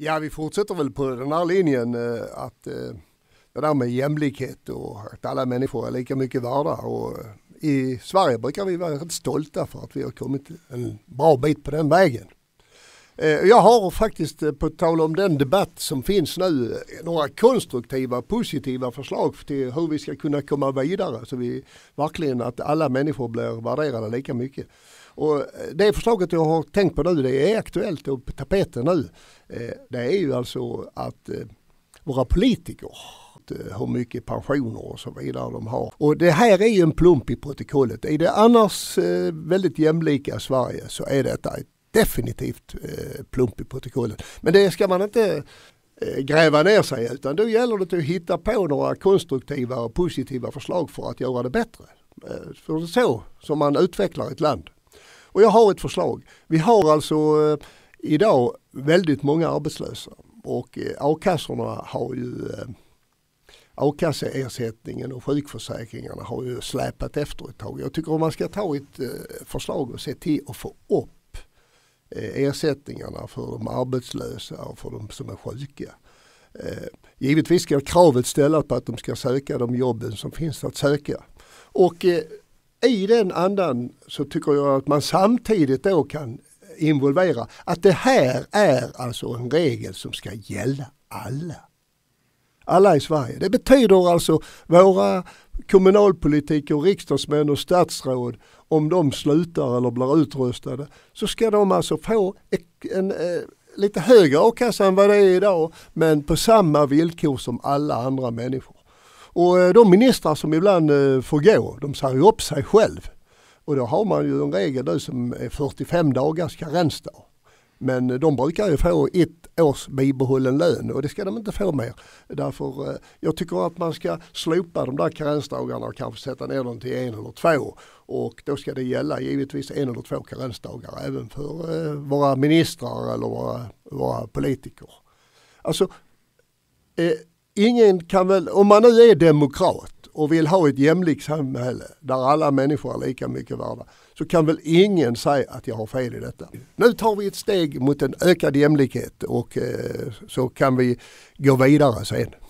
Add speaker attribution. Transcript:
Speaker 1: Ja, vi fortsätter väl på den här linjen eh, att eh, det där med jämlikhet och att alla människor är lika mycket värda. Och eh, I Sverige brukar vi vara rätt stolta för att vi har kommit en bra bit på den vägen. Eh, jag har faktiskt, eh, på tal om den debatt som finns nu, eh, några konstruktiva, positiva förslag till hur vi ska kunna komma vidare så vi verkligen att alla människor blir värderade lika mycket. Och det förslaget jag har tänkt på nu, det är aktuellt och på tapeten nu. Det är ju alltså att våra politiker hur mycket pensioner och så vidare de har. Och det här är ju en plump i protokollet. I det annars väldigt jämlika Sverige så är detta ett definitivt eh, plump i protokollet. Men det ska man inte eh, gräva ner sig utan då gäller det att hitta på några konstruktiva och positiva förslag för att göra det bättre. Eh, för det är så som man utvecklar ett land. Och jag har ett förslag. Vi har alltså idag väldigt många arbetslösa och a-kassorna har ju a-kasseersättningen och sjukförsäkringarna har ju släpat efter ett tag. Jag tycker om man ska ta ett förslag och se till att få upp Eh, ersättningarna för de arbetslösa och för de som är sjuka. Eh, givetvis ska kravet ställas på att de ska söka de jobben som finns att söka. Och eh, i den andan så tycker jag att man samtidigt då kan involvera att det här är alltså en regel som ska gälla alla. Alla i Sverige. Det betyder alltså våra kommunalpolitiker, riksdagsmän och statsråd om de slutar eller blir utröstade så ska de alltså få en, en eh, lite högre a-kassa än vad det är idag men på samma villkor som alla andra människor. Och eh, de ministrar som ibland eh, får gå, de säger upp sig själv. Och då har man ju en regel nu som är 45 dagars karensdag. Men de brukar ju få ett års bibehållen lön och det ska de inte få mer. Därför eh, jag tycker att man ska slopa de där karensdagarna och kanske sätta ner dem till en eller två. Och då ska det gälla givetvis en eller två karensdagar även för eh, våra ministrar eller våra, våra politiker. Alltså, eh, ingen kan väl, om man nu är demokrat och vill ha ett jämlikt samhälle där alla människor är lika mycket värda så kan väl ingen säga att jag har fel i detta. Nu tar vi ett steg mot en ökad jämlikhet och eh, så kan vi gå vidare sen.